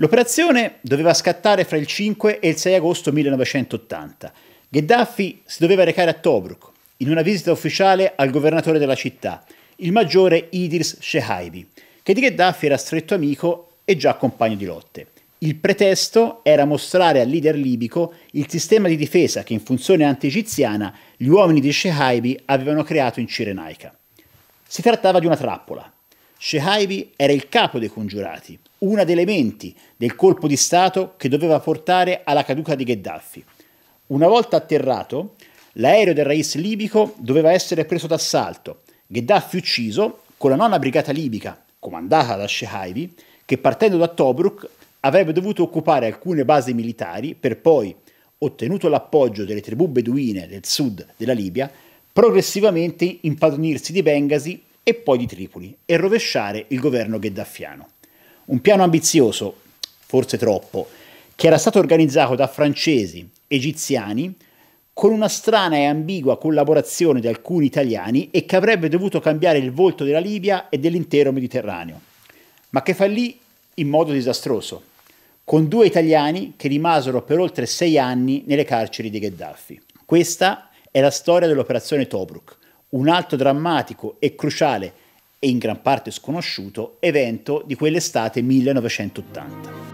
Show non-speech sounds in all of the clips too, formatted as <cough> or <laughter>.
L'operazione doveva scattare fra il 5 e il 6 agosto 1980. Gheddafi si doveva recare a Tobruk in una visita ufficiale al governatore della città, il maggiore Idris Shehaibi, che di Gheddafi era stretto amico e già compagno di lotte. Il pretesto era mostrare al leader libico il sistema di difesa che in funzione anti-egiziana gli uomini di Shehaibi avevano creato in Cirenaica. Si trattava di una trappola. Shehaibi era il capo dei congiurati una delle menti del colpo di Stato che doveva portare alla caduta di Gheddafi. Una volta atterrato, l'aereo del Rais libico doveva essere preso d'assalto, Gheddafi ucciso con la nona brigata libica, comandata da Shehaibi, che partendo da Tobruk avrebbe dovuto occupare alcune basi militari per poi, ottenuto l'appoggio delle tribù beduine del sud della Libia, progressivamente impadronirsi di Bengasi e poi di Tripoli e rovesciare il governo gheddafiano. Un piano ambizioso, forse troppo, che era stato organizzato da francesi, egiziani, con una strana e ambigua collaborazione di alcuni italiani e che avrebbe dovuto cambiare il volto della Libia e dell'intero Mediterraneo, ma che fallì in modo disastroso, con due italiani che rimasero per oltre sei anni nelle carceri di Gheddafi. Questa è la storia dell'operazione Tobruk, un altro drammatico e cruciale e in gran parte sconosciuto evento di quell'estate 1980.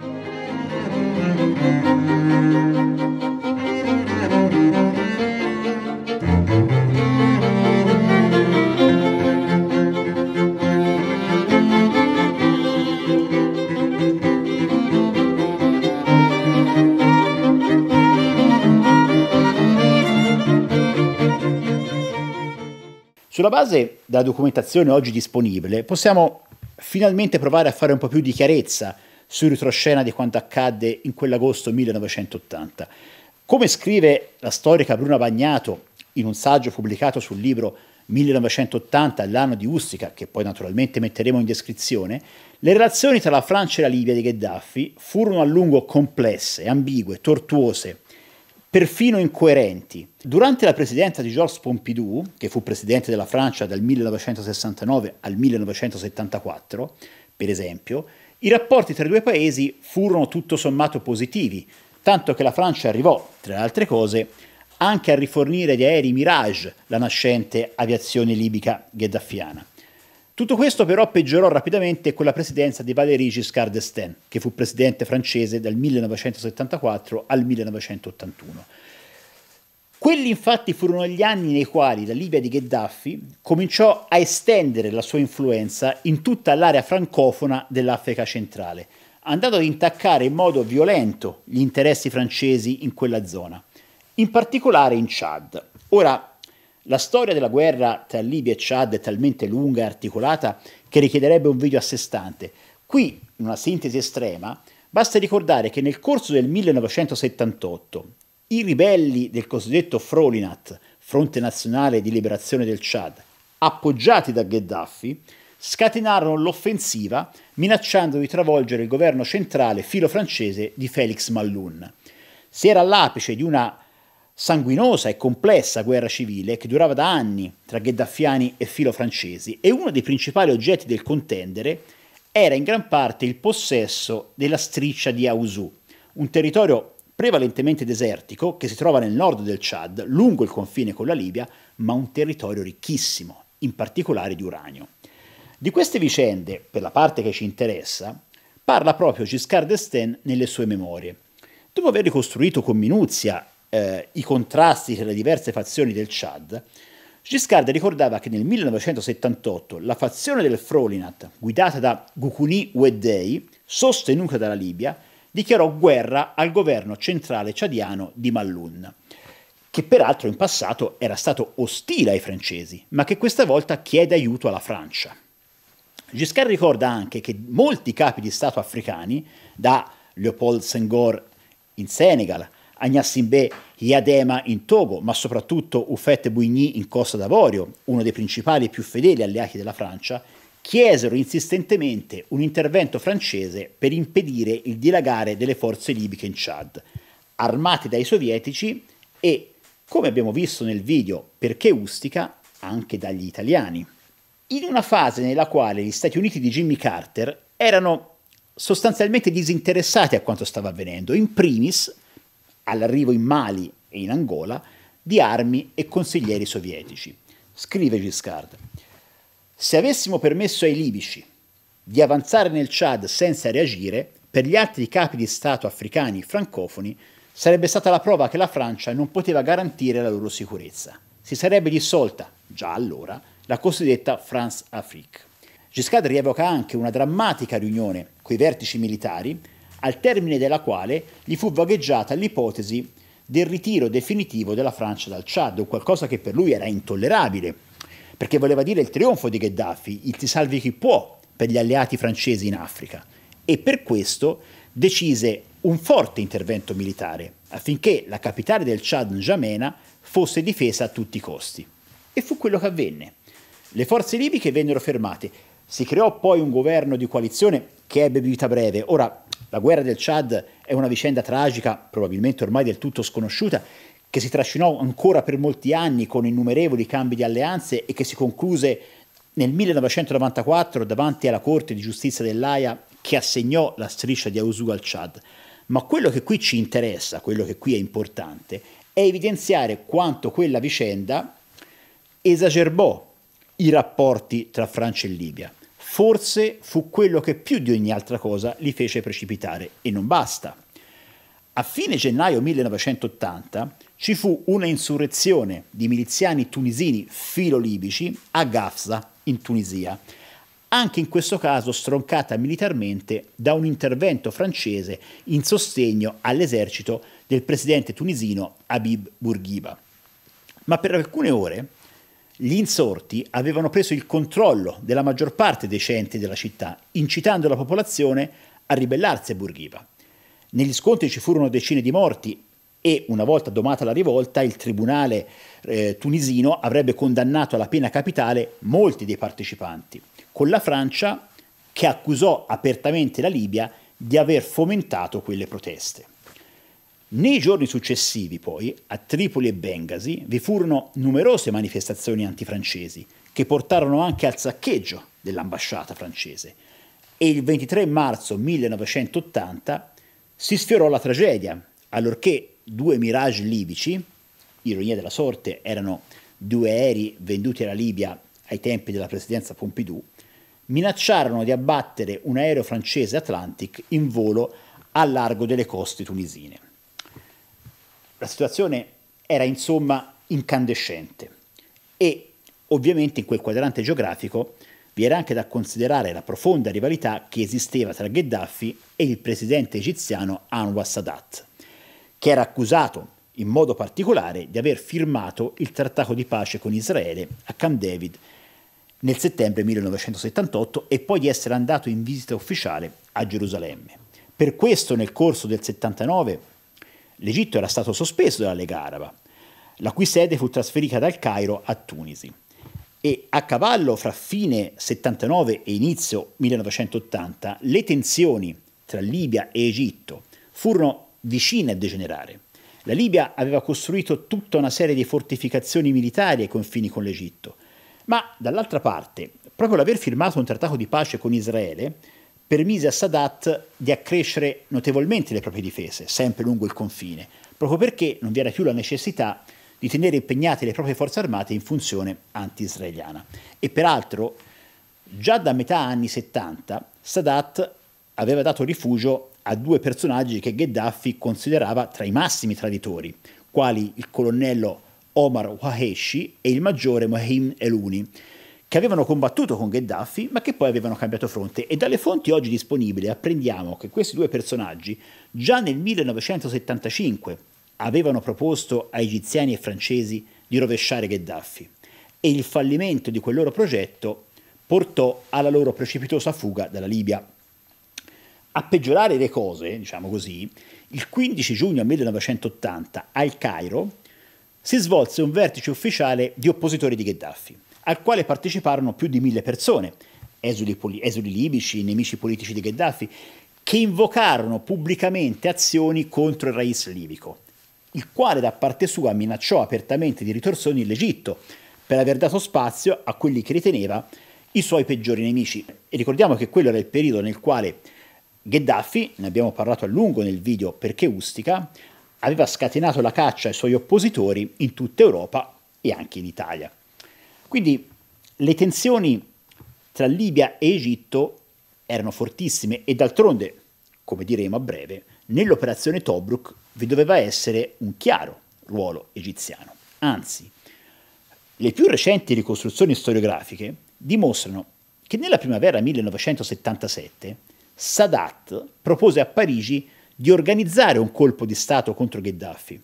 Sulla base della documentazione oggi disponibile, possiamo finalmente provare a fare un po' più di chiarezza sul ritroscena di quanto accadde in quell'agosto 1980. Come scrive la storica Bruna Bagnato in un saggio pubblicato sul libro 1980, l'anno di Ustica, che poi naturalmente metteremo in descrizione, le relazioni tra la Francia e la Libia di Gheddafi furono a lungo complesse, ambigue, tortuose, perfino incoerenti. Durante la presidenza di Georges Pompidou, che fu presidente della Francia dal 1969 al 1974, per esempio, i rapporti tra i due paesi furono tutto sommato positivi, tanto che la Francia arrivò, tra le altre cose, anche a rifornire di aerei Mirage la nascente aviazione libica gheddafiana. Tutto questo però peggiorò rapidamente con la presidenza di Valéry Giscard d'Estaing, che fu presidente francese dal 1974 al 1981. Quelli infatti furono gli anni nei quali la Libia di Gheddafi cominciò a estendere la sua influenza in tutta l'area francofona dell'Africa centrale, andando ad intaccare in modo violento gli interessi francesi in quella zona, in particolare in Chad. Ora, la storia della guerra tra Libia e Chad è talmente lunga e articolata che richiederebbe un video a sé stante. Qui, in una sintesi estrema, basta ricordare che nel corso del 1978 i ribelli del cosiddetto Frolinat, Fronte Nazionale di Liberazione del Chad, appoggiati da Gheddafi, scatenarono l'offensiva minacciando di travolgere il governo centrale filo francese di Félix Malloun. Si era all'apice di una sanguinosa e complessa guerra civile che durava da anni tra gheddafiani e filo francesi e uno dei principali oggetti del contendere era in gran parte il possesso della striscia di Aouzou, un territorio prevalentemente desertico che si trova nel nord del Chad, lungo il confine con la Libia, ma un territorio ricchissimo, in particolare di uranio. Di queste vicende, per la parte che ci interessa, parla proprio Giscard d'Estaing nelle sue memorie. Dopo aver ricostruito con minuzia eh, i contrasti tra le diverse fazioni del Chad, Giscard ricordava che nel 1978 la fazione del Frolinat, guidata da Gukuni Ueddei, sostenuta dalla Libia, dichiarò guerra al governo centrale ciadiano di Mallun, che peraltro in passato era stato ostile ai francesi, ma che questa volta chiede aiuto alla Francia. Giscard ricorda anche che molti capi di Stato africani, da Leopold Senghor in Senegal Agnassimbe Yadema in Togo, ma soprattutto Ufette Buigny in Costa d'Avorio, uno dei principali e più fedeli alleati della Francia, chiesero insistentemente un intervento francese per impedire il dilagare delle forze libiche in Chad, armate dai sovietici e, come abbiamo visto nel video perché Ustica, anche dagli italiani. In una fase nella quale gli Stati Uniti di Jimmy Carter erano sostanzialmente disinteressati a quanto stava avvenendo, in primis all'arrivo in Mali e in Angola di armi e consiglieri sovietici. Scrive Giscard, se avessimo permesso ai libici di avanzare nel Chad senza reagire, per gli altri capi di Stato africani francofoni sarebbe stata la prova che la Francia non poteva garantire la loro sicurezza. Si sarebbe dissolta, già allora, la cosiddetta France-Afrique. Giscard rievoca anche una drammatica riunione coi vertici militari al termine della quale gli fu vagheggiata l'ipotesi del ritiro definitivo della Francia dal Chad, qualcosa che per lui era intollerabile, perché voleva dire il trionfo di Gheddafi, il ti salvi chi può per gli alleati francesi in Africa. E per questo decise un forte intervento militare affinché la capitale del Chad, N'Djamena, fosse difesa a tutti i costi. E fu quello che avvenne. Le forze libiche vennero fermate. Si creò poi un governo di coalizione che ebbe vita breve. Ora, la guerra del Chad è una vicenda tragica, probabilmente ormai del tutto sconosciuta, che si trascinò ancora per molti anni con innumerevoli cambi di alleanze e che si concluse nel 1994 davanti alla Corte di Giustizia dell'AIA che assegnò la striscia di Ausu al Chad. Ma quello che qui ci interessa, quello che qui è importante, è evidenziare quanto quella vicenda esagerbò i rapporti tra Francia e Libia forse fu quello che più di ogni altra cosa li fece precipitare. E non basta. A fine gennaio 1980 ci fu una insurrezione di miliziani tunisini filolibici a Gafsa, in Tunisia, anche in questo caso stroncata militarmente da un intervento francese in sostegno all'esercito del presidente tunisino Habib Bourguiba. Ma per alcune ore gli insorti avevano preso il controllo della maggior parte dei centri della città, incitando la popolazione a ribellarsi a Bourguiba. Negli scontri ci furono decine di morti e una volta domata la rivolta il tribunale eh, tunisino avrebbe condannato alla pena capitale molti dei partecipanti, con la Francia che accusò apertamente la Libia di aver fomentato quelle proteste. Nei giorni successivi, poi, a Tripoli e Bengasi vi furono numerose manifestazioni antifrancesi che portarono anche al saccheggio dell'ambasciata francese e il 23 marzo 1980 si sfiorò la tragedia, allorché due Mirage libici, ironia della sorte, erano due aerei venduti alla Libia ai tempi della presidenza Pompidou, minacciarono di abbattere un aereo francese Atlantic in volo al largo delle coste tunisine. La situazione era insomma incandescente e ovviamente in quel quadrante geografico vi era anche da considerare la profonda rivalità che esisteva tra Gheddafi e il presidente egiziano Anwar Sadat, che era accusato in modo particolare di aver firmato il trattato di pace con Israele a Camp David nel settembre 1978 e poi di essere andato in visita ufficiale a Gerusalemme. Per questo nel corso del 79 L'Egitto era stato sospeso dalla Lega Araba, la cui sede fu trasferita dal Cairo a Tunisi. E a cavallo fra fine 79 e inizio 1980 le tensioni tra Libia e Egitto furono vicine a degenerare. La Libia aveva costruito tutta una serie di fortificazioni militari ai confini con l'Egitto, ma dall'altra parte, proprio l'aver firmato un trattato di pace con Israele permise a Sadat di accrescere notevolmente le proprie difese, sempre lungo il confine, proprio perché non vi era più la necessità di tenere impegnate le proprie forze armate in funzione anti-israeliana. E peraltro, già da metà anni 70, Sadat aveva dato rifugio a due personaggi che Gheddafi considerava tra i massimi traditori, quali il colonnello Omar Waheshi e il maggiore Mohim Eluni, che avevano combattuto con Gheddafi ma che poi avevano cambiato fronte e dalle fonti oggi disponibili apprendiamo che questi due personaggi già nel 1975 avevano proposto a egiziani e francesi di rovesciare Gheddafi e il fallimento di quel loro progetto portò alla loro precipitosa fuga dalla Libia. A peggiorare le cose, diciamo così, il 15 giugno 1980 al Cairo si svolse un vertice ufficiale di oppositori di Gheddafi al quale parteciparono più di mille persone, esuli, esuli libici, nemici politici di Gheddafi, che invocarono pubblicamente azioni contro il Rais libico, il quale da parte sua minacciò apertamente di ritorsioni in l'Egitto per aver dato spazio a quelli che riteneva i suoi peggiori nemici. E ricordiamo che quello era il periodo nel quale Gheddafi, ne abbiamo parlato a lungo nel video perché Ustica, aveva scatenato la caccia ai suoi oppositori in tutta Europa e anche in Italia. Quindi le tensioni tra Libia e Egitto erano fortissime e d'altronde, come diremo a breve, nell'operazione Tobruk vi doveva essere un chiaro ruolo egiziano. Anzi, le più recenti ricostruzioni storiografiche dimostrano che nella primavera 1977 Sadat propose a Parigi di organizzare un colpo di Stato contro Gheddafi,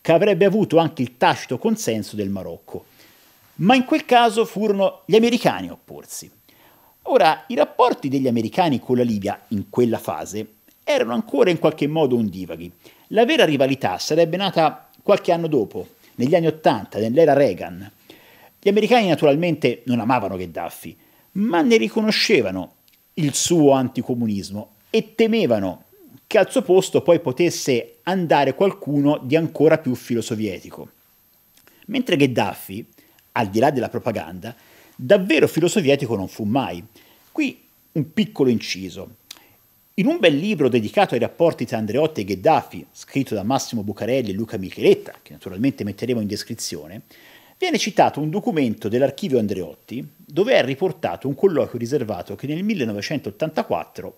che avrebbe avuto anche il tacito consenso del Marocco ma in quel caso furono gli americani a opporsi. Ora, i rapporti degli americani con la Libia in quella fase erano ancora in qualche modo ondivaghi. La vera rivalità sarebbe nata qualche anno dopo, negli anni Ottanta, nell'era Reagan. Gli americani naturalmente non amavano Gheddafi, ma ne riconoscevano il suo anticomunismo e temevano che al suo posto poi potesse andare qualcuno di ancora più filosovietico. Mentre Gheddafi al di là della propaganda, davvero filosovietico non fu mai. Qui un piccolo inciso. In un bel libro dedicato ai rapporti tra Andreotti e Gheddafi, scritto da Massimo Bucarelli e Luca Micheletta, che naturalmente metteremo in descrizione, viene citato un documento dell'archivio Andreotti dove è riportato un colloquio riservato che nel 1984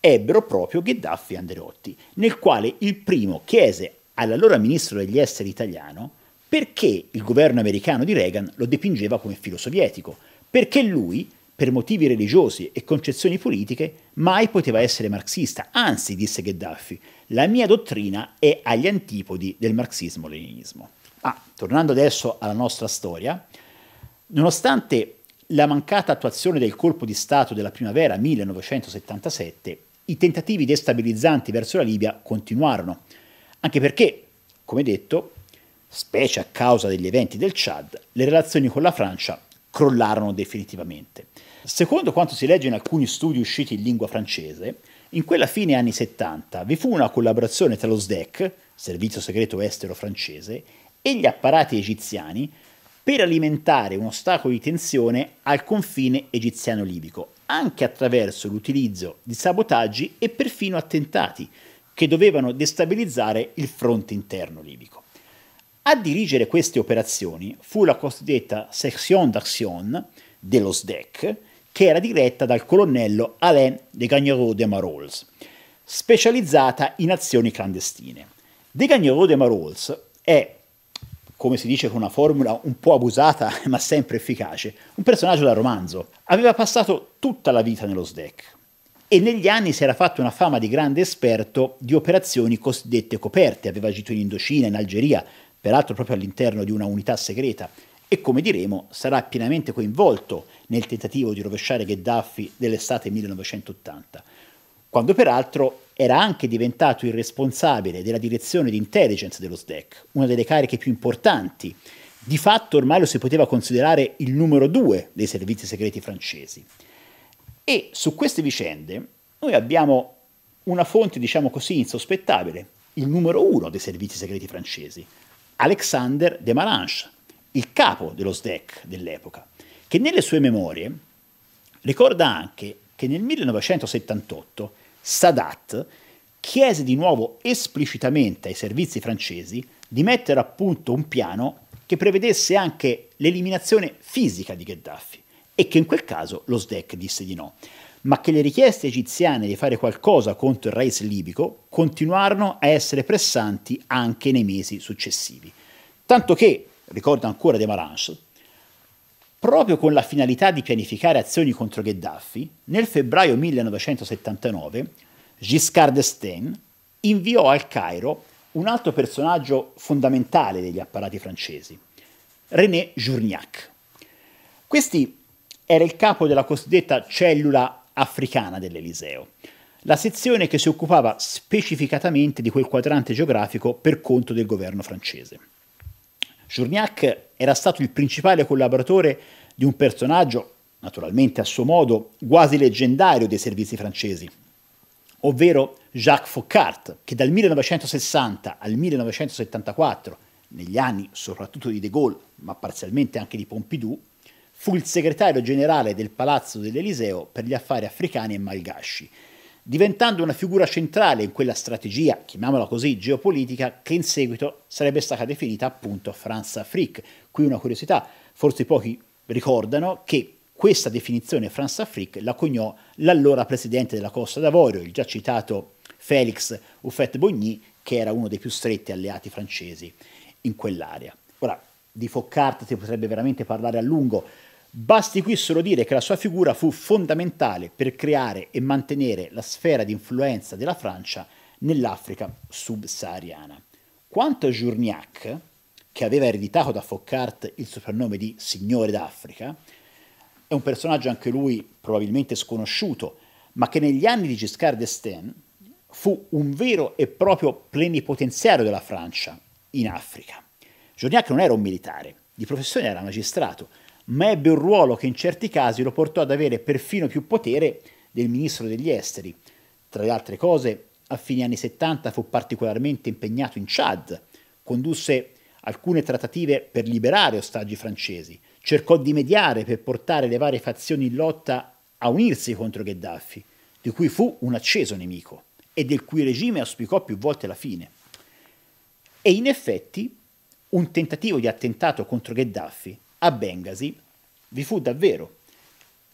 ebbero proprio Gheddafi e Andreotti, nel quale il primo chiese all'allora ministro degli esteri italiano perché il governo americano di Reagan lo dipingeva come filo sovietico, perché lui, per motivi religiosi e concezioni politiche, mai poteva essere marxista, anzi, disse Gheddafi, la mia dottrina è agli antipodi del marxismo-leninismo. Ah, tornando adesso alla nostra storia, nonostante la mancata attuazione del colpo di Stato della primavera 1977, i tentativi destabilizzanti verso la Libia continuarono, anche perché, come detto, specie a causa degli eventi del Chad, le relazioni con la Francia crollarono definitivamente. Secondo quanto si legge in alcuni studi usciti in lingua francese, in quella fine anni 70 vi fu una collaborazione tra lo SDEC, servizio segreto estero francese, e gli apparati egiziani per alimentare un ostacolo di tensione al confine egiziano-libico, anche attraverso l'utilizzo di sabotaggi e perfino attentati che dovevano destabilizzare il fronte interno libico. A dirigere queste operazioni fu la cosiddetta Section d'Action dello SDEC, che era diretta dal colonnello Alain de Gagnereau de Marolles, specializzata in azioni clandestine. De Gagnereau de Marolles è, come si dice con una formula un po' abusata <laughs> ma sempre efficace, un personaggio da romanzo. Aveva passato tutta la vita nello SDEC e negli anni si era fatto una fama di grande esperto di operazioni cosiddette coperte, aveva agito in Indocina, in Algeria, peraltro proprio all'interno di una unità segreta, e come diremo sarà pienamente coinvolto nel tentativo di rovesciare Gheddafi dell'estate 1980, quando peraltro era anche diventato il responsabile della direzione di intelligence dello SDEC, una delle cariche più importanti. Di fatto ormai lo si poteva considerare il numero due dei servizi segreti francesi. E su queste vicende noi abbiamo una fonte, diciamo così, insospettabile, il numero uno dei servizi segreti francesi, Alexander de Marange, il capo dello SDEC dell'epoca, che nelle sue memorie ricorda anche che nel 1978 Sadat chiese di nuovo esplicitamente ai servizi francesi di mettere a punto un piano che prevedesse anche l'eliminazione fisica di Gheddafi e che in quel caso lo SDEC disse di no ma che le richieste egiziane di fare qualcosa contro il Reis libico continuarono a essere pressanti anche nei mesi successivi. Tanto che, ricorda ancora De Marange, proprio con la finalità di pianificare azioni contro Gheddafi, nel febbraio 1979 Giscard d'Estaing inviò al Cairo un altro personaggio fondamentale degli apparati francesi, René Journiac. Questi era il capo della cosiddetta cellula africana dell'Eliseo, la sezione che si occupava specificatamente di quel quadrante geografico per conto del governo francese. Journiac era stato il principale collaboratore di un personaggio, naturalmente a suo modo, quasi leggendario dei servizi francesi, ovvero Jacques Foucart, che dal 1960 al 1974, negli anni soprattutto di De Gaulle, ma parzialmente anche di Pompidou, Fu il segretario generale del Palazzo dell'Eliseo per gli affari africani e malgasci, diventando una figura centrale in quella strategia, chiamiamola così, geopolitica, che in seguito sarebbe stata definita appunto France-Afrique. Qui una curiosità, forse pochi ricordano che questa definizione France-Afrique la cognò l'allora presidente della Costa d'Avorio, il già citato Félix Houphouët-Boigny, che era uno dei più stretti alleati francesi in quell'area. Ora, di Focart si potrebbe veramente parlare a lungo, Basti qui solo dire che la sua figura fu fondamentale per creare e mantenere la sfera di influenza della Francia nell'Africa subsahariana. Quanto a Journiac, che aveva ereditato da Foucault il soprannome di Signore d'Africa, è un personaggio anche lui probabilmente sconosciuto, ma che negli anni di Giscard d'Estaing fu un vero e proprio plenipotenziario della Francia in Africa. Journiac non era un militare, di professione era magistrato, ma ebbe un ruolo che in certi casi lo portò ad avere perfino più potere del ministro degli esteri. Tra le altre cose, a fine anni 70 fu particolarmente impegnato in Chad, condusse alcune trattative per liberare ostaggi francesi, cercò di mediare per portare le varie fazioni in lotta a unirsi contro Gheddafi, di cui fu un acceso nemico e del cui regime auspicò più volte la fine. E in effetti un tentativo di attentato contro Gheddafi a Bengasi vi fu davvero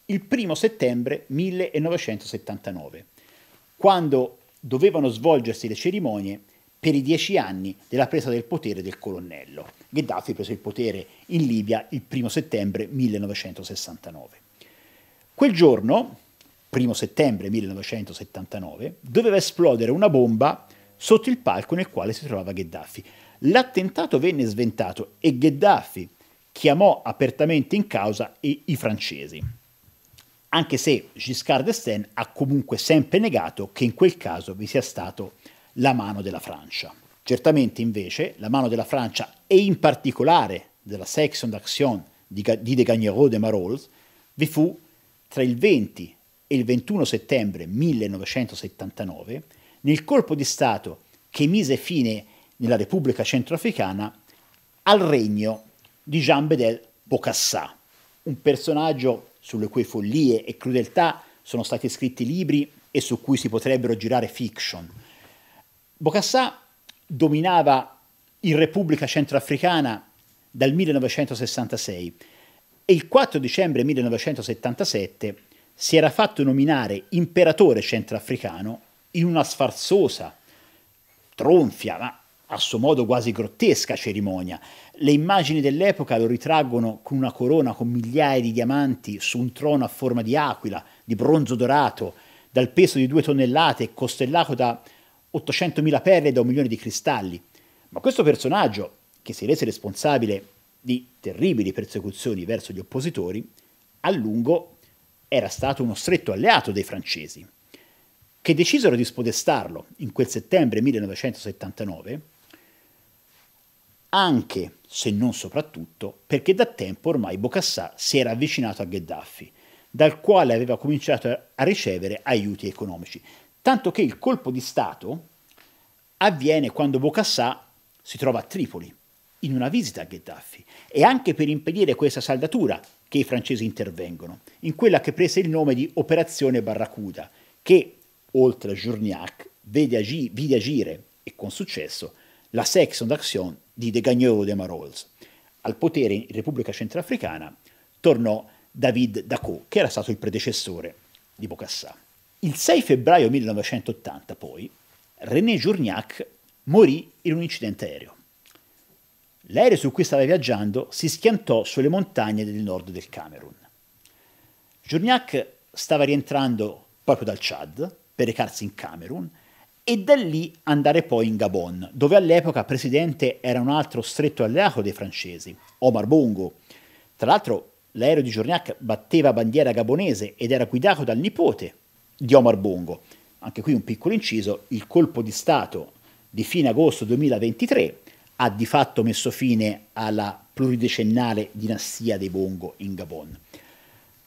il primo settembre 1979, quando dovevano svolgersi le cerimonie per i dieci anni della presa del potere del colonnello. Gheddafi prese il potere in Libia il primo settembre 1969. Quel giorno, primo settembre 1979, doveva esplodere una bomba sotto il palco nel quale si trovava Gheddafi. L'attentato venne sventato e Gheddafi, chiamò apertamente in causa i, i francesi, anche se Giscard d'Estaing ha comunque sempre negato che in quel caso vi sia stata la mano della Francia. Certamente invece la mano della Francia e in particolare della Section d'Action di, di De Gagnerot de Marolles vi fu tra il 20 e il 21 settembre 1979 nel colpo di Stato che mise fine nella Repubblica Centroafricana al regno di Jean Bedel Bocassat, un personaggio sulle cui follie e crudeltà sono stati scritti libri e su cui si potrebbero girare fiction. Bocassat dominava in Repubblica Centroafricana dal 1966 e il 4 dicembre 1977 si era fatto nominare imperatore centroafricano in una sfarzosa, tronfia, ma a suo modo quasi grottesca cerimonia. Le immagini dell'epoca lo ritraggono con una corona con migliaia di diamanti su un trono a forma di aquila, di bronzo dorato, dal peso di due tonnellate costellato da 800.000 perle e da un milione di cristalli. Ma questo personaggio, che si rese responsabile di terribili persecuzioni verso gli oppositori, a lungo era stato uno stretto alleato dei francesi, che decisero di spodestarlo in quel settembre 1979 anche se non soprattutto perché da tempo ormai Bocassà si era avvicinato a Gheddafi, dal quale aveva cominciato a ricevere aiuti economici, tanto che il colpo di Stato avviene quando Bocassà si trova a Tripoli in una visita a Gheddafi e anche per impedire questa saldatura che i francesi intervengono, in quella che prese il nome di Operazione Barracuda, che, oltre a Journiac, vide, agi- vide agire, e con successo, la Section d'Action di De Gagneux de Marolles. Al potere in Repubblica Centrafricana tornò David Dacot, che era stato il predecessore di Bocassà. Il 6 febbraio 1980, poi, René Journiac morì in un incidente aereo. L'aereo su cui stava viaggiando si schiantò sulle montagne del nord del Camerun. Journiac stava rientrando proprio dal Chad per recarsi in Camerun e da lì andare poi in Gabon, dove all'epoca presidente era un altro stretto alleato dei francesi, Omar Bongo. Tra l'altro l'aereo di Giorniac batteva bandiera gabonese ed era guidato dal nipote di Omar Bongo. Anche qui un piccolo inciso, il colpo di Stato di fine agosto 2023 ha di fatto messo fine alla pluridecennale dinastia dei Bongo in Gabon.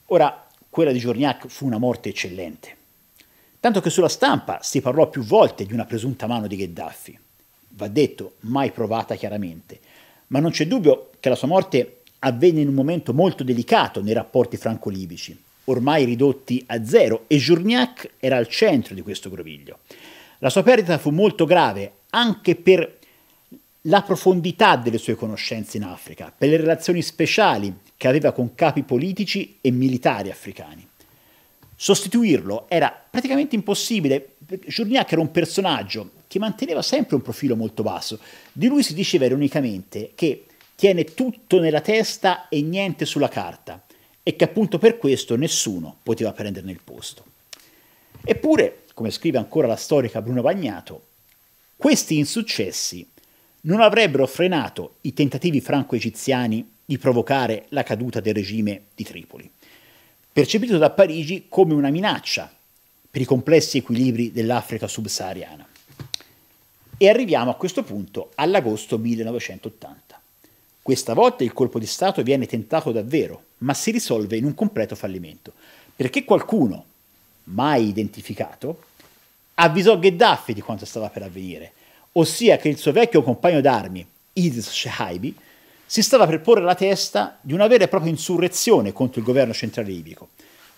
Ora, quella di Giorniac fu una morte eccellente tanto che sulla stampa si parlò più volte di una presunta mano di Gheddafi. Va detto, mai provata chiaramente, ma non c'è dubbio che la sua morte avvenne in un momento molto delicato nei rapporti franco-libici, ormai ridotti a zero, e Journiac era al centro di questo groviglio. La sua perdita fu molto grave anche per la profondità delle sue conoscenze in Africa, per le relazioni speciali che aveva con capi politici e militari africani sostituirlo era praticamente impossibile. Giurniac era un personaggio che manteneva sempre un profilo molto basso. Di lui si diceva ironicamente che tiene tutto nella testa e niente sulla carta e che appunto per questo nessuno poteva prenderne il posto. Eppure, come scrive ancora la storica Bruno Bagnato, questi insuccessi non avrebbero frenato i tentativi franco-egiziani di provocare la caduta del regime di Tripoli percepito da Parigi come una minaccia per i complessi equilibri dell'Africa subsahariana. E arriviamo a questo punto all'agosto 1980. Questa volta il colpo di Stato viene tentato davvero, ma si risolve in un completo fallimento, perché qualcuno, mai identificato, avvisò Gheddafi di quanto stava per avvenire, ossia che il suo vecchio compagno d'armi, Idris Shehaibi, si stava per porre la testa di una vera e propria insurrezione contro il governo centrale libico,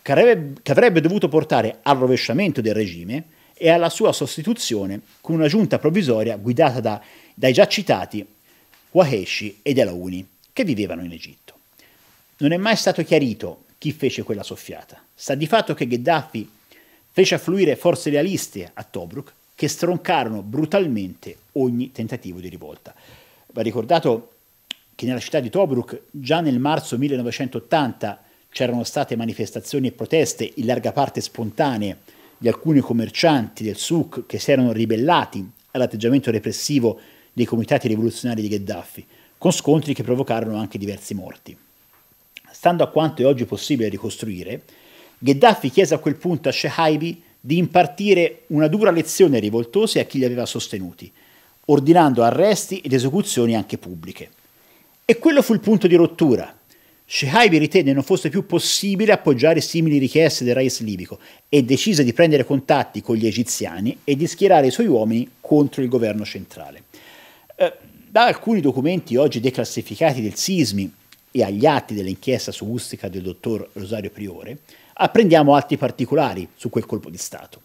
che avrebbe, che avrebbe dovuto portare al rovesciamento del regime e alla sua sostituzione con una giunta provvisoria guidata da, dai già citati Waheshi ed Elauni, che vivevano in Egitto. Non è mai stato chiarito chi fece quella soffiata. Sta di fatto che Gheddafi fece affluire forze realiste a Tobruk che stroncarono brutalmente ogni tentativo di rivolta. Va ricordato che nella città di Tobruk già nel marzo 1980 c'erano state manifestazioni e proteste in larga parte spontanee di alcuni commercianti del Souk che si erano ribellati all'atteggiamento repressivo dei comitati rivoluzionari di Gheddafi, con scontri che provocarono anche diversi morti. Stando a quanto è oggi possibile ricostruire, Gheddafi chiese a quel punto a Shehaibi di impartire una dura lezione rivoltosa a chi li aveva sostenuti, ordinando arresti ed esecuzioni anche pubbliche. E quello fu il punto di rottura. Shehaibi ritenne non fosse più possibile appoggiare simili richieste del Reis libico e decise di prendere contatti con gli egiziani e di schierare i suoi uomini contro il governo centrale. Eh, da alcuni documenti oggi declassificati del Sismi e agli atti dell'inchiesta su Ustica del dottor Rosario Priore, apprendiamo altri particolari su quel colpo di Stato.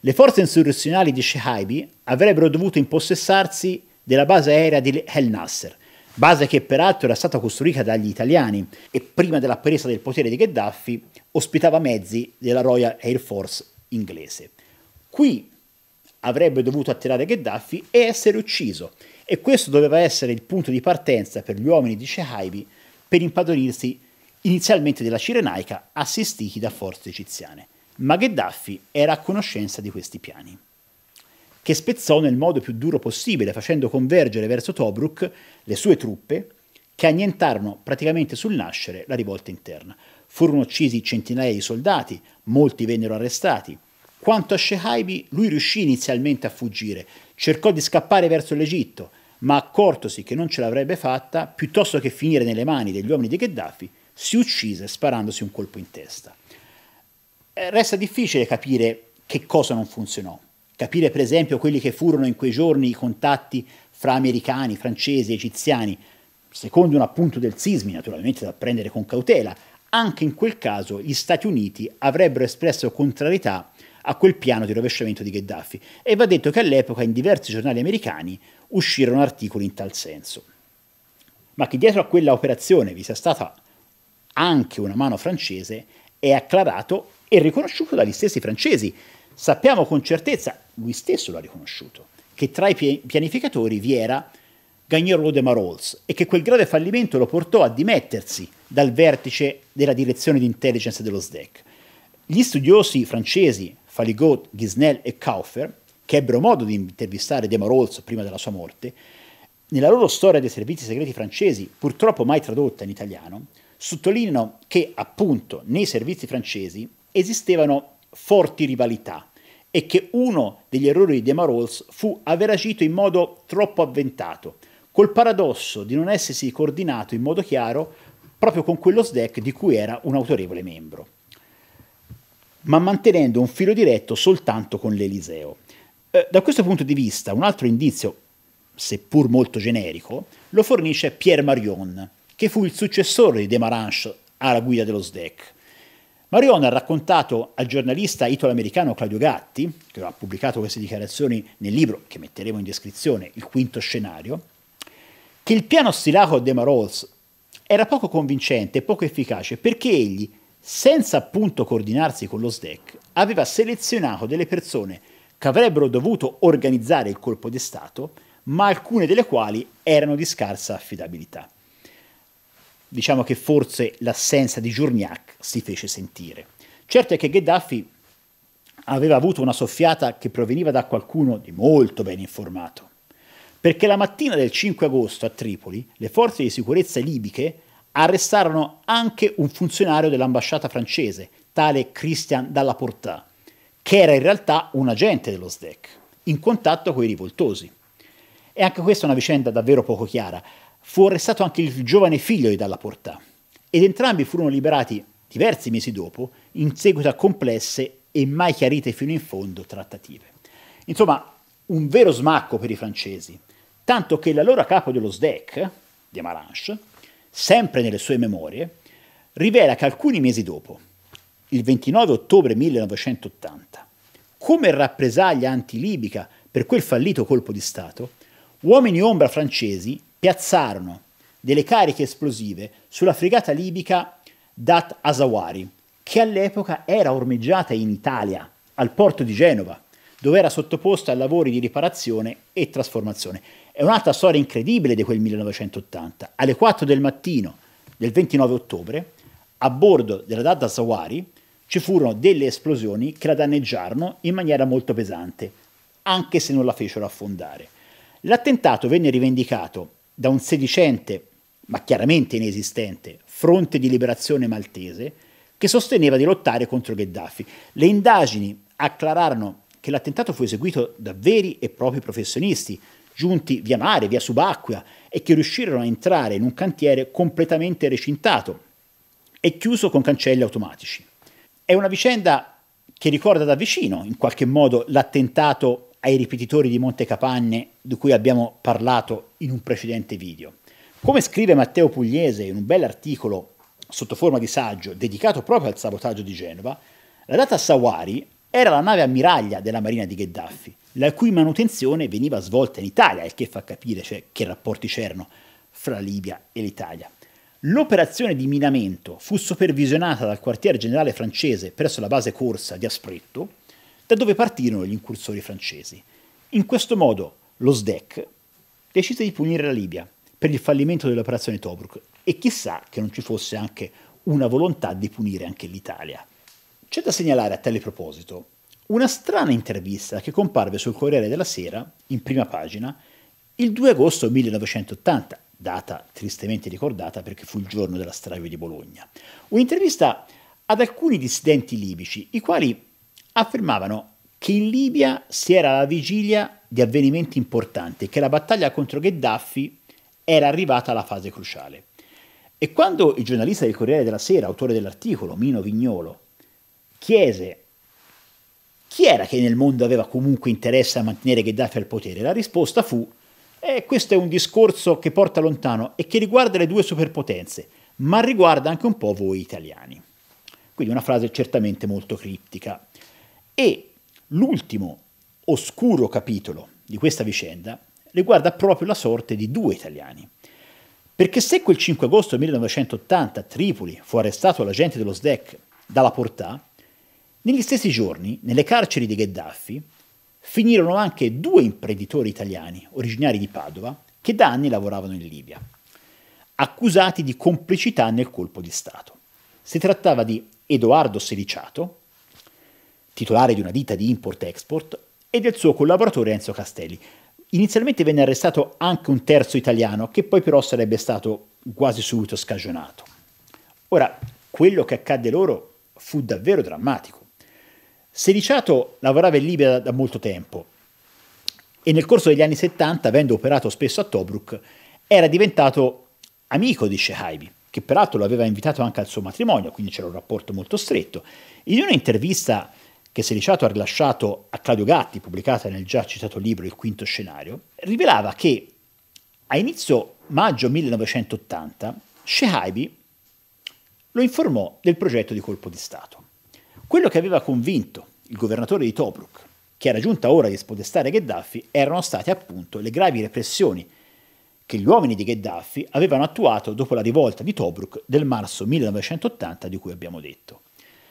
Le forze insurrezionali di Shehaibi avrebbero dovuto impossessarsi della base aerea di El Nasser – base che peraltro era stata costruita dagli italiani e prima della presa del potere di Gheddafi ospitava mezzi della Royal Air Force inglese. Qui avrebbe dovuto attirare Gheddafi e essere ucciso e questo doveva essere il punto di partenza per gli uomini di Shehaibi per impadronirsi inizialmente della Cirenaica assistiti da forze egiziane. Ma Gheddafi era a conoscenza di questi piani che spezzò nel modo più duro possibile, facendo convergere verso Tobruk le sue truppe, che annientarono praticamente sul nascere la rivolta interna. Furono uccisi centinaia di soldati, molti vennero arrestati. Quanto a Shehaibi, lui riuscì inizialmente a fuggire, cercò di scappare verso l'Egitto, ma accortosi che non ce l'avrebbe fatta, piuttosto che finire nelle mani degli uomini di Gheddafi, si uccise sparandosi un colpo in testa. Eh, resta difficile capire che cosa non funzionò, capire per esempio quelli che furono in quei giorni i contatti fra americani, francesi, egiziani, secondo un appunto del Sismi, naturalmente da prendere con cautela, anche in quel caso gli Stati Uniti avrebbero espresso contrarietà a quel piano di rovesciamento di Gheddafi e va detto che all'epoca in diversi giornali americani uscirono articoli in tal senso. Ma che dietro a quella operazione vi sia stata anche una mano francese è acclarato e riconosciuto dagli stessi francesi, Sappiamo con certezza, lui stesso l'ha riconosciuto, che tra i pianificatori vi era Gagnon de Marols e che quel grave fallimento lo portò a dimettersi dal vertice della direzione di intelligence dello SDEC. Gli studiosi francesi Faligot, Ghisnel e Kaufer, che ebbero modo di intervistare De Marols prima della sua morte, nella loro storia dei servizi segreti francesi, purtroppo mai tradotta in italiano, sottolineano che appunto nei servizi francesi esistevano forti rivalità e che uno degli errori di Demarolz fu aver agito in modo troppo avventato, col paradosso di non essersi coordinato in modo chiaro proprio con quello SDEC di cui era un autorevole membro, ma mantenendo un filo diretto soltanto con l'Eliseo. Eh, da questo punto di vista, un altro indizio, seppur molto generico, lo fornisce Pierre Marion, che fu il successore di Demaranche alla guida dello SDEC. Marion ha raccontato al giornalista italo-americano Claudio Gatti, che ha pubblicato queste dichiarazioni nel libro che metteremo in descrizione, Il quinto scenario, che il piano stilato a De Marols era poco convincente e poco efficace perché egli, senza appunto coordinarsi con lo SDEC, aveva selezionato delle persone che avrebbero dovuto organizzare il colpo di Stato, ma alcune delle quali erano di scarsa affidabilità diciamo che forse l'assenza di Giurniac si fece sentire. Certo è che Gheddafi aveva avuto una soffiata che proveniva da qualcuno di molto ben informato, perché la mattina del 5 agosto a Tripoli le forze di sicurezza libiche arrestarono anche un funzionario dell'ambasciata francese, tale Christian Dalla Portà, che era in realtà un agente dello SDEC, in contatto con i rivoltosi. E anche questa è una vicenda davvero poco chiara fu arrestato anche il giovane figlio di Dalla Portà ed entrambi furono liberati diversi mesi dopo in seguito a complesse e mai chiarite fino in fondo trattative. Insomma, un vero smacco per i francesi, tanto che l'allora capo dello SDEC, di Amaranche, sempre nelle sue memorie, rivela che alcuni mesi dopo, il 29 ottobre 1980, come rappresaglia antilibica per quel fallito colpo di Stato, uomini ombra francesi piazzarono delle cariche esplosive sulla fregata libica Dat Asawari, che all'epoca era ormeggiata in Italia, al porto di Genova, dove era sottoposta a lavori di riparazione e trasformazione. È un'altra storia incredibile di quel 1980. Alle 4 del mattino del 29 ottobre, a bordo della Dada Sawari, ci furono delle esplosioni che la danneggiarono in maniera molto pesante, anche se non la fecero affondare. L'attentato venne rivendicato da un sedicente, ma chiaramente inesistente, fronte di liberazione maltese, che sosteneva di lottare contro Gheddafi. Le indagini acclararono che l'attentato fu eseguito da veri e propri professionisti, giunti via mare, via subacquea, e che riuscirono a entrare in un cantiere completamente recintato e chiuso con cancelli automatici. È una vicenda che ricorda da vicino, in qualche modo, l'attentato ai ripetitori di Monte Capanne di cui abbiamo parlato in un precedente video. Come scrive Matteo Pugliese in un bell'articolo sotto forma di saggio dedicato proprio al sabotaggio di Genova, la data Sawari era la nave ammiraglia della marina di Gheddafi, la cui manutenzione veniva svolta in Italia, il che fa capire cioè, che rapporti c'erano fra Libia e l'Italia. L'operazione di minamento fu supervisionata dal quartier generale francese presso la base corsa di Aspretto da dove partirono gli incursori francesi. In questo modo lo SDEC decise di punire la Libia per il fallimento dell'operazione Tobruk e chissà che non ci fosse anche una volontà di punire anche l'Italia. C'è da segnalare a tale proposito una strana intervista che comparve sul Corriere della Sera, in prima pagina, il 2 agosto 1980, data tristemente ricordata perché fu il giorno della strage di Bologna. Un'intervista ad alcuni dissidenti libici, i quali affermavano che in Libia si era alla vigilia di avvenimenti importanti e che la battaglia contro Gheddafi era arrivata alla fase cruciale. E quando il giornalista del Corriere della Sera, autore dell'articolo, Mino Vignolo, chiese chi era che nel mondo aveva comunque interesse a mantenere Gheddafi al potere, la risposta fu eh, questo è un discorso che porta lontano e che riguarda le due superpotenze, ma riguarda anche un po' voi italiani. Quindi una frase certamente molto criptica. E l'ultimo oscuro capitolo di questa vicenda riguarda proprio la sorte di due italiani. Perché se quel 5 agosto 1980 a Tripoli fu arrestato l'agente dello SDEC dalla Portà, negli stessi giorni, nelle carceri di Gheddafi, finirono anche due imprenditori italiani, originari di Padova, che da anni lavoravano in Libia, accusati di complicità nel colpo di Stato. Si trattava di Edoardo Seliciato titolare di una ditta di import-export, e del suo collaboratore Enzo Castelli. Inizialmente venne arrestato anche un terzo italiano, che poi però sarebbe stato quasi subito scagionato. Ora, quello che accadde loro fu davvero drammatico. Seliciato lavorava in Libia da molto tempo e nel corso degli anni 70, avendo operato spesso a Tobruk, era diventato amico di Shehaibi, che peraltro lo aveva invitato anche al suo matrimonio, quindi c'era un rapporto molto stretto. In un'intervista che Seliciato ha rilasciato a Claudio Gatti, pubblicata nel già citato libro Il quinto scenario, rivelava che a inizio maggio 1980 Shehaibi lo informò del progetto di colpo di Stato. Quello che aveva convinto il governatore di Tobruk, che era giunta ora di spodestare Gheddafi, erano state appunto le gravi repressioni che gli uomini di Gheddafi avevano attuato dopo la rivolta di Tobruk del marzo 1980 di cui abbiamo detto.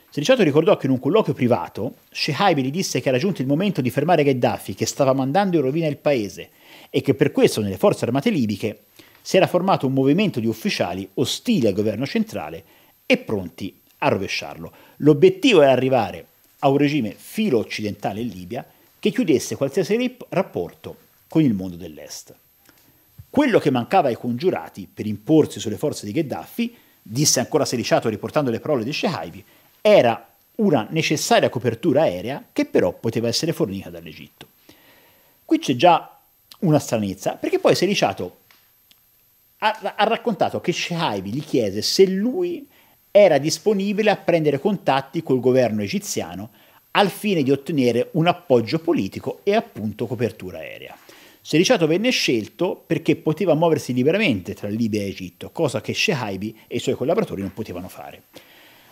Sericiotto ricordò che in un colloquio privato Shehaibi gli disse che era giunto il momento di fermare Gheddafi che stava mandando in rovina il paese e che per questo nelle forze armate libiche si era formato un movimento di ufficiali ostili al governo centrale e pronti a rovesciarlo. L'obiettivo era arrivare a un regime filo-occidentale in Libia che chiudesse qualsiasi rapporto con il mondo dell'Est. Quello che mancava ai congiurati per imporsi sulle forze di Gheddafi, disse ancora Seliciato riportando le parole di Shehaibi, era una necessaria copertura aerea che però poteva essere fornita dall'Egitto. Qui c'è già una stranezza, perché poi Seliciato ha, ha raccontato che Shehaibi gli chiese se lui era disponibile a prendere contatti col governo egiziano al fine di ottenere un appoggio politico e appunto copertura aerea. Seliciato venne scelto perché poteva muoversi liberamente tra Libia e Egitto, cosa che Shehaibi e i suoi collaboratori non potevano fare.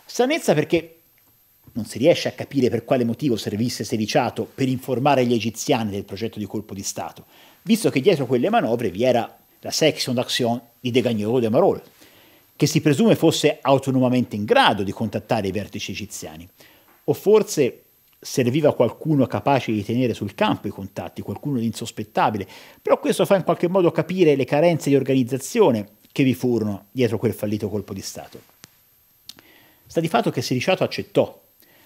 Stranezza perché non si riesce a capire per quale motivo servisse Seliciato per informare gli egiziani del progetto di colpo di Stato, visto che dietro quelle manovre vi era la section d'action di De Gagnolo de Marol, che si presume fosse autonomamente in grado di contattare i vertici egiziani. O forse serviva qualcuno capace di tenere sul campo i contatti, qualcuno di insospettabile, però questo fa in qualche modo capire le carenze di organizzazione che vi furono dietro quel fallito colpo di Stato. Sta di fatto che Sediciato accettò,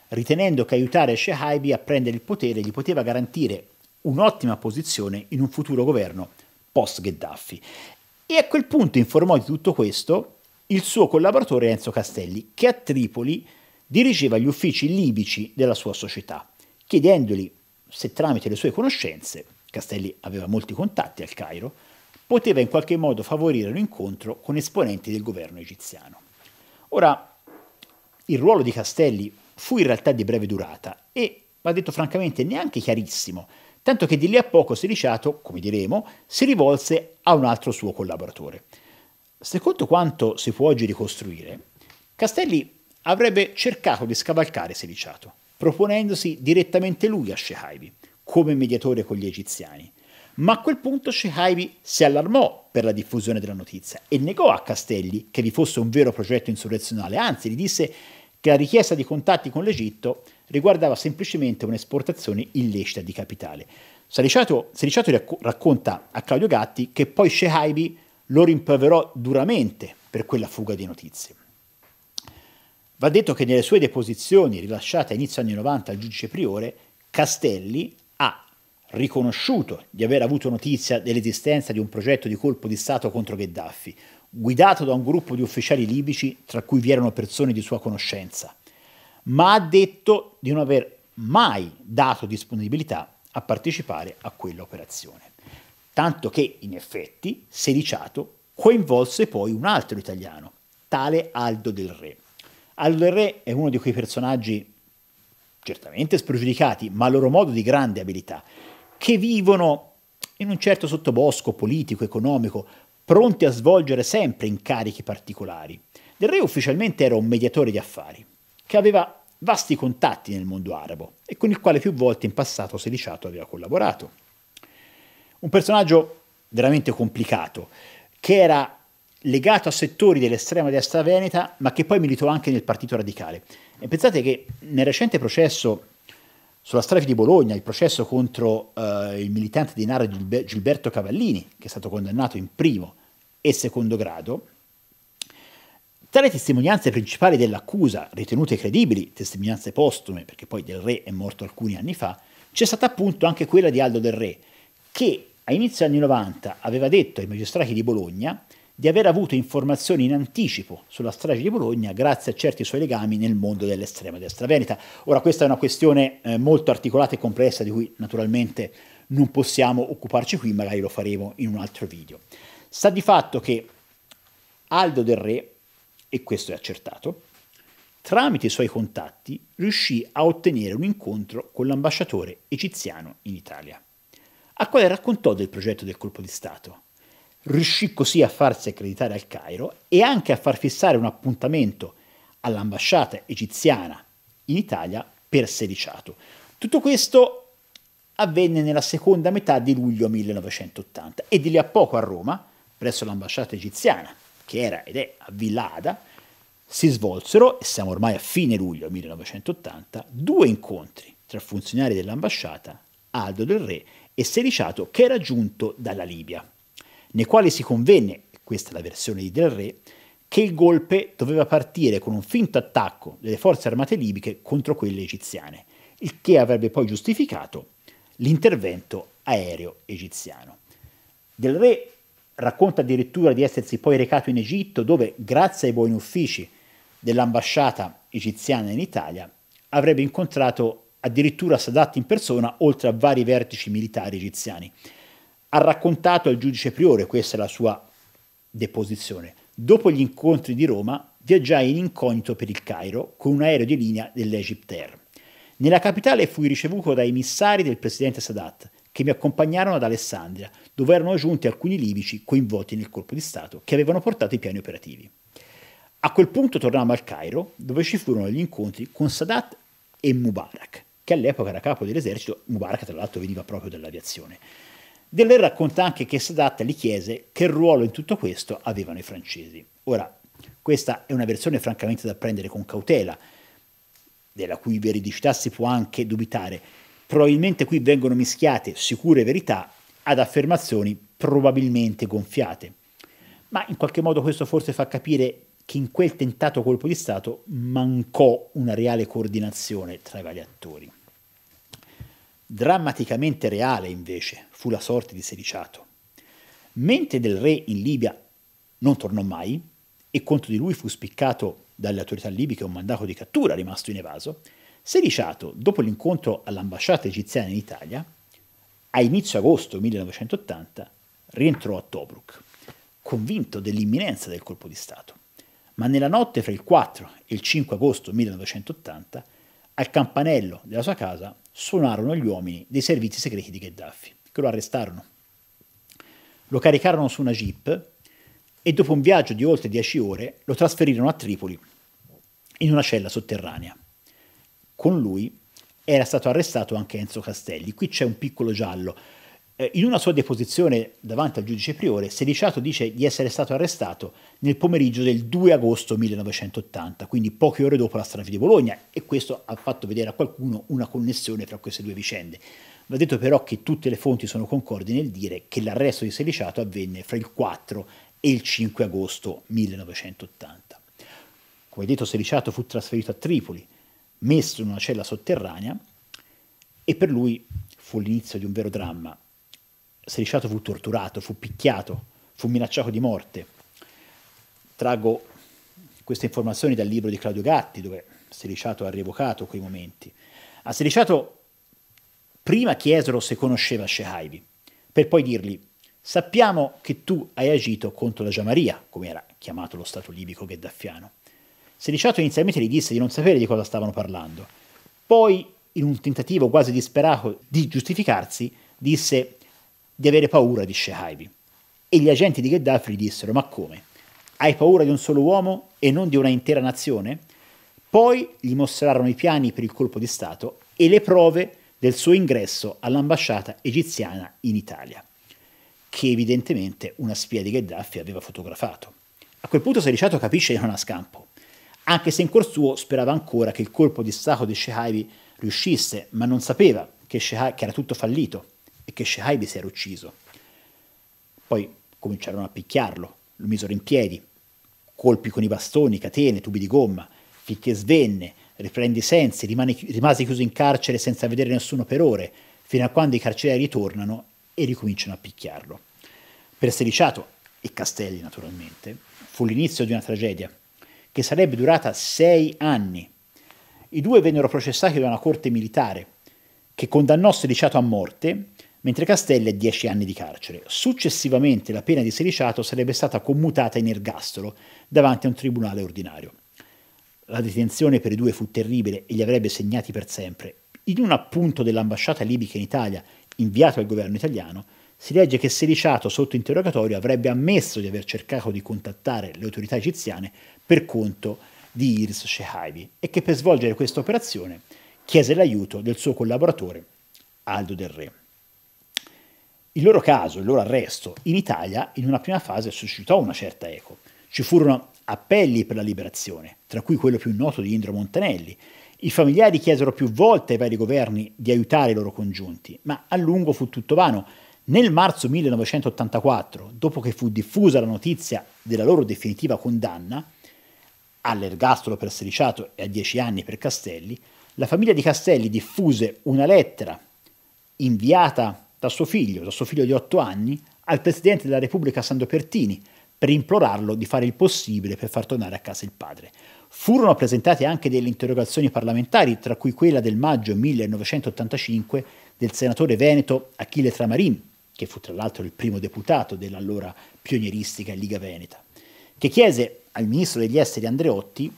ritenendo che aiutare Shehaibi a prendere il potere gli poteva garantire un'ottima posizione in un futuro governo post-Gheddafi. E a quel punto informò di tutto questo il suo collaboratore Enzo Castelli, che a Tripoli dirigeva gli uffici libici della sua società, chiedendogli se tramite le sue conoscenze, Castelli aveva molti contatti al Cairo, poteva in qualche modo favorire un incontro con esponenti del governo egiziano. Ora, il ruolo di Castelli fu in realtà di breve durata e, va detto francamente, neanche chiarissimo, tanto che di lì a poco Seliciato, come diremo, si rivolse a un altro suo collaboratore. Secondo quanto si può oggi ricostruire, Castelli avrebbe cercato di scavalcare Seliciato, proponendosi direttamente lui a Shehaibi, come mediatore con gli egiziani. Ma a quel punto Shehaibi si allarmò per la diffusione della notizia e negò a Castelli che vi fosse un vero progetto insurrezionale, anzi gli disse che la richiesta di contatti con l'Egitto riguardava semplicemente un'esportazione illecita di capitale. Sariciato, Sariciato racconta a Claudio Gatti che poi Shehaibi lo rimproverò duramente per quella fuga di notizie. Va detto che nelle sue deposizioni rilasciate a inizio anni 90 al giudice Priore, Castelli ha riconosciuto di aver avuto notizia dell'esistenza di un progetto di colpo di Stato contro Gheddafi, guidato da un gruppo di ufficiali libici tra cui vi erano persone di sua conoscenza, ma ha detto di non aver mai dato disponibilità a partecipare a quell'operazione. Tanto che, in effetti, Sediciato coinvolse poi un altro italiano, tale Aldo del Re. Aldo del Re è uno di quei personaggi certamente spregiudicati, ma a loro modo di grande abilità, che vivono in un certo sottobosco politico, economico, pronti a svolgere sempre incarichi particolari. Del Re ufficialmente era un mediatore di affari, che aveva vasti contatti nel mondo arabo e con il quale più volte in passato Seliciato aveva collaborato. Un personaggio veramente complicato, che era legato a settori dell'estrema destra veneta, ma che poi militò anche nel Partito Radicale. E pensate che nel recente processo sulla strage di Bologna, il processo contro eh, il militante di Nara Gilberto Cavallini, che è stato condannato in primo e secondo grado. Tra le testimonianze principali dell'accusa, ritenute credibili, testimonianze postume, perché poi del re è morto alcuni anni fa, c'è stata appunto anche quella di Aldo del Re, che a inizio anni 90 aveva detto ai magistrati di Bologna di aver avuto informazioni in anticipo sulla strage di Bologna grazie a certi suoi legami nel mondo dell'estrema destra veneta. Ora questa è una questione eh, molto articolata e complessa di cui naturalmente non possiamo occuparci qui, magari lo faremo in un altro video. Sta di fatto che Aldo del Re, e questo è accertato, tramite i suoi contatti riuscì a ottenere un incontro con l'ambasciatore egiziano in Italia, a quale raccontò del progetto del colpo di Stato. Riuscì così a farsi accreditare al Cairo e anche a far fissare un appuntamento all'ambasciata egiziana in Italia per Seliciato. Tutto questo avvenne nella seconda metà di luglio 1980 e di lì a poco a Roma presso l'ambasciata egiziana, che era ed è a Villada, si svolsero, e siamo ormai a fine luglio 1980, due incontri tra funzionari dell'ambasciata, Aldo del Re e Sericiato, che era giunto dalla Libia, nei quali si convenne, questa è la versione di del Re, che il golpe doveva partire con un finto attacco delle forze armate libiche contro quelle egiziane, il che avrebbe poi giustificato l'intervento aereo egiziano. Del Re Racconta addirittura di essersi poi recato in Egitto dove, grazie ai buoni uffici dell'ambasciata egiziana in Italia, avrebbe incontrato addirittura Sadat in persona, oltre a vari vertici militari egiziani. Ha raccontato al giudice Priore, questa è la sua deposizione, dopo gli incontri di Roma viaggiai in incognito per il Cairo con un aereo di linea dell'Egyptair. Nella capitale fui ricevuto dai missari del presidente Sadat, che mi accompagnarono ad Alessandria, dove erano giunti alcuni libici coinvolti nel colpo di Stato che avevano portato i piani operativi. A quel punto tornammo al Cairo, dove ci furono gli incontri con Sadat e Mubarak, che all'epoca era capo dell'esercito, Mubarak tra l'altro veniva proprio dall'aviazione. Delle racconta anche che Sadat gli chiese che ruolo in tutto questo avevano i francesi. Ora, questa è una versione francamente da prendere con cautela, della cui veridicità si può anche dubitare, Probabilmente qui vengono mischiate sicure verità ad affermazioni probabilmente gonfiate. Ma in qualche modo questo forse fa capire che in quel tentato colpo di Stato mancò una reale coordinazione tra i vari attori. Drammaticamente reale, invece, fu la sorte di Sericiato. Mentre del re in Libia non tornò mai, e contro di lui fu spiccato dalle autorità libiche un mandato di cattura rimasto in evaso, Sericiato, dopo l'incontro all'ambasciata egiziana in Italia, a inizio agosto 1980 rientrò a Tobruk, convinto dell'imminenza del colpo di Stato. Ma nella notte fra il 4 e il 5 agosto 1980, al campanello della sua casa suonarono gli uomini dei servizi segreti di Gheddafi, che lo arrestarono. Lo caricarono su una jeep e dopo un viaggio di oltre 10 ore lo trasferirono a Tripoli, in una cella sotterranea con lui era stato arrestato anche Enzo Castelli. Qui c'è un piccolo giallo. Eh, in una sua deposizione davanti al giudice Priore, Seliciato dice di essere stato arrestato nel pomeriggio del 2 agosto 1980, quindi poche ore dopo la strage di Bologna, e questo ha fatto vedere a qualcuno una connessione tra queste due vicende. Va detto però che tutte le fonti sono concordi nel dire che l'arresto di Seliciato avvenne fra il 4 e il 5 agosto 1980. Come detto, Seliciato fu trasferito a Tripoli, messo in una cella sotterranea e per lui fu l'inizio di un vero dramma. Sericiato fu torturato, fu picchiato, fu minacciato di morte. Trago queste informazioni dal libro di Claudio Gatti, dove Sericiato ha rievocato quei momenti. A Sericiato prima chiesero se conosceva Shehaivi, per poi dirgli sappiamo che tu hai agito contro la Giamaria, come era chiamato lo Stato libico gheddafiano. Sediciotto inizialmente gli disse di non sapere di cosa stavano parlando. Poi, in un tentativo quasi disperato di giustificarsi, disse di avere paura di Shehaibi. E gli agenti di Gheddafi gli dissero: Ma come? Hai paura di un solo uomo e non di una intera nazione? Poi gli mostrarono i piani per il colpo di Stato e le prove del suo ingresso all'ambasciata egiziana in Italia, che evidentemente una spia di Gheddafi aveva fotografato. A quel punto Sericiato capisce che non ha scampo anche se in cuor suo sperava ancora che il colpo di Stato di Shehaibi riuscisse, ma non sapeva che, Shehai, che era tutto fallito e che Shehaibi si era ucciso. Poi cominciarono a picchiarlo, lo misero in piedi, colpi con i bastoni, catene, tubi di gomma, finché svenne, riprende i sensi, rimane, rimase chiuso in carcere senza vedere nessuno per ore, fino a quando i carcerari ritornano e ricominciano a picchiarlo. Per Seliciato e Castelli, naturalmente, fu l'inizio di una tragedia che sarebbe durata sei anni. I due vennero processati da una corte militare, che condannò Seliciato a morte, mentre Castelli a dieci anni di carcere. Successivamente la pena di Seliciato sarebbe stata commutata in ergastolo davanti a un tribunale ordinario. La detenzione per i due fu terribile e li avrebbe segnati per sempre. In un appunto dell'ambasciata libica in Italia, inviato al governo italiano, si legge che Seliciato, sotto interrogatorio, avrebbe ammesso di aver cercato di contattare le autorità egiziane per conto di Iris Shehaibi e che per svolgere questa operazione chiese l'aiuto del suo collaboratore Aldo Del Re. Il loro caso, il loro arresto in Italia in una prima fase suscitò una certa eco. Ci furono appelli per la liberazione, tra cui quello più noto di Indro Montanelli. I familiari chiesero più volte ai vari governi di aiutare i loro congiunti, ma a lungo fu tutto vano. Nel marzo 1984, dopo che fu diffusa la notizia della loro definitiva condanna, all'ergastolo per Strisciato e a dieci anni per Castelli, la famiglia di Castelli diffuse una lettera inviata da suo figlio, da suo figlio di otto anni, al presidente della Repubblica Sando Pertini per implorarlo di fare il possibile per far tornare a casa il padre. Furono presentate anche delle interrogazioni parlamentari, tra cui quella del maggio 1985 del senatore veneto Achille Tramarin, che fu tra l'altro il primo deputato dell'allora pionieristica Liga Veneta, che chiese al ministro degli esteri Andreotti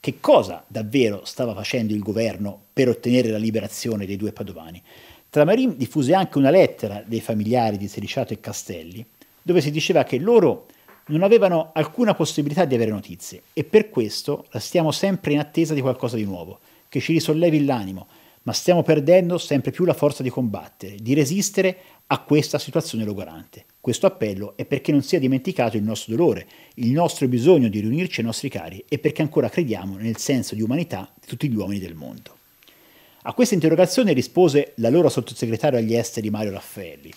che cosa davvero stava facendo il governo per ottenere la liberazione dei due padovani. Tramarin diffuse anche una lettera dei familiari di Sericiato e Castelli, dove si diceva che loro non avevano alcuna possibilità di avere notizie e per questo restiamo sempre in attesa di qualcosa di nuovo, che ci risollevi l'animo, ma stiamo perdendo sempre più la forza di combattere, di resistere a questa situazione logorante. Questo appello è perché non sia dimenticato il nostro dolore, il nostro bisogno di riunirci ai nostri cari e perché ancora crediamo nel senso di umanità di tutti gli uomini del mondo. A questa interrogazione rispose l'allora sottosegretario agli esteri Mario Raffaelli,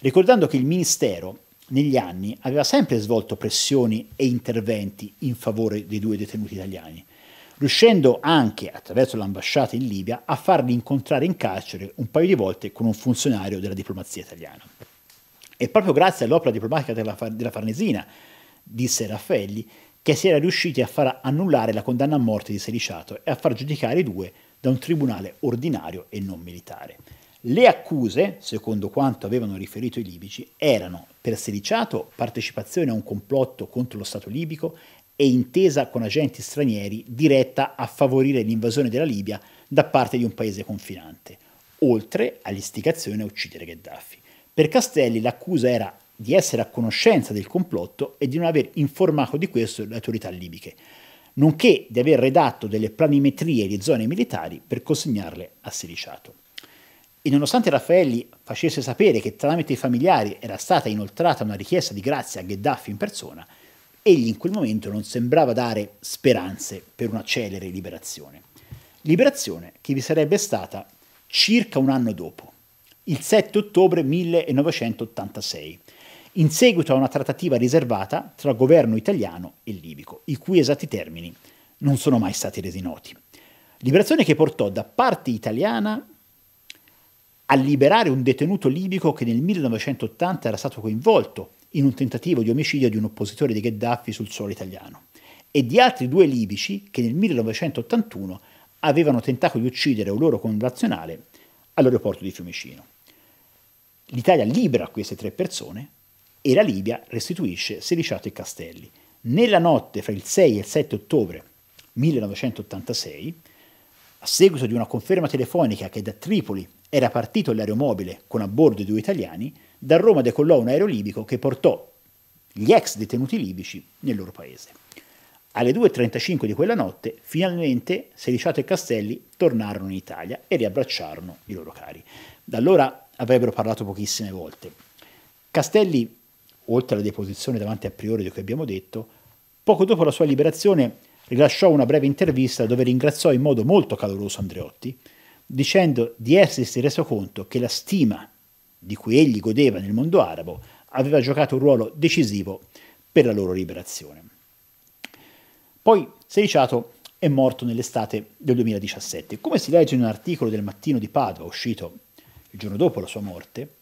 ricordando che il Ministero negli anni aveva sempre svolto pressioni e interventi in favore dei due detenuti italiani, riuscendo anche attraverso l'ambasciata in Libia a farli incontrare in carcere un paio di volte con un funzionario della diplomazia italiana. E proprio grazie all'opera diplomatica della, della Farnesina, disse Raffaelli, che si era riusciti a far annullare la condanna a morte di Seliciato e a far giudicare i due da un tribunale ordinario e non militare. Le accuse, secondo quanto avevano riferito i libici, erano per Seliciato partecipazione a un complotto contro lo Stato libico e intesa con agenti stranieri diretta a favorire l'invasione della Libia da parte di un paese confinante, oltre all'istigazione a uccidere Gheddafi. Per Castelli l'accusa era di essere a conoscenza del complotto e di non aver informato di questo le autorità libiche, nonché di aver redatto delle planimetrie di zone militari per consegnarle a Siriciato. E nonostante Raffaelli facesse sapere che tramite i familiari era stata inoltrata una richiesta di grazia a Gheddafi in persona, egli in quel momento non sembrava dare speranze per una celere liberazione. Liberazione che vi sarebbe stata circa un anno dopo, il 7 ottobre 1986, in seguito a una trattativa riservata tra governo italiano e libico, i cui esatti termini non sono mai stati resi noti. Liberazione che portò da parte italiana a liberare un detenuto libico che nel 1980 era stato coinvolto in un tentativo di omicidio di un oppositore di Gheddafi sul suolo italiano, e di altri due libici che nel 1981 avevano tentato di uccidere un loro connazionale all'aeroporto di Fiumicino. L'Italia libera queste tre persone e la Libia restituisce Seliciato e Castelli. Nella notte fra il 6 e il 7 ottobre 1986, a seguito di una conferma telefonica che da Tripoli era partito l'aeromobile con a bordo due italiani, da Roma decollò un aereo libico che portò gli ex detenuti libici nel loro paese. Alle 2.35 di quella notte, finalmente Sediciato e Castelli tornarono in Italia e riabbracciarono i loro cari. Da allora avrebbero parlato pochissime volte. Castelli, oltre alla deposizione davanti a Priore di cui abbiamo detto, poco dopo la sua liberazione rilasciò una breve intervista dove ringraziò in modo molto caloroso Andreotti, dicendo di essersi reso conto che la stima di cui egli godeva nel mondo arabo, aveva giocato un ruolo decisivo per la loro liberazione. Poi Seliciato è morto nell'estate del 2017. Come si legge in un articolo del Mattino di Padova, uscito il giorno dopo la sua morte,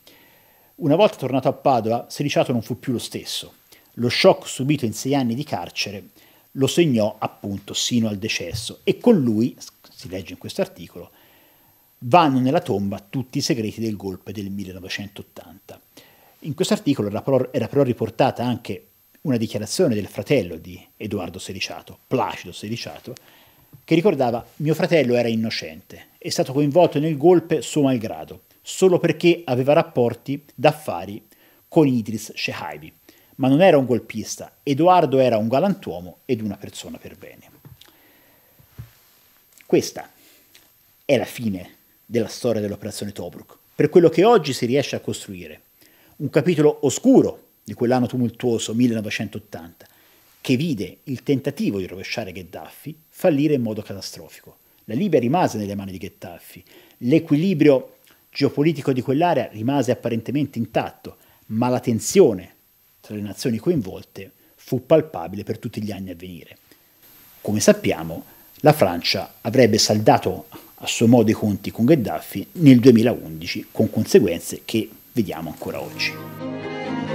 una volta tornato a Padova, Seliciato non fu più lo stesso. Lo shock subito in sei anni di carcere lo segnò appunto sino al decesso e con lui, si legge in questo articolo, vanno nella tomba tutti i segreti del golpe del 1980. In questo articolo era però, era però riportata anche una dichiarazione del fratello di Edoardo Sediciato, Placido Sediciato, che ricordava mio fratello era innocente, è stato coinvolto nel golpe suo malgrado, solo perché aveva rapporti d'affari con Idris Shehaibi, ma non era un golpista, Edoardo era un galantuomo ed una persona per bene. Questa è la fine della storia dell'operazione Tobruk, per quello che oggi si riesce a costruire. Un capitolo oscuro di quell'anno tumultuoso 1980, che vide il tentativo di rovesciare Gheddafi fallire in modo catastrofico. La Libia rimase nelle mani di Gheddafi, l'equilibrio geopolitico di quell'area rimase apparentemente intatto, ma la tensione tra le nazioni coinvolte fu palpabile per tutti gli anni a venire. Come sappiamo, la Francia avrebbe saldato a suo modo i conti con Gheddafi nel 2011, con conseguenze che vediamo ancora oggi.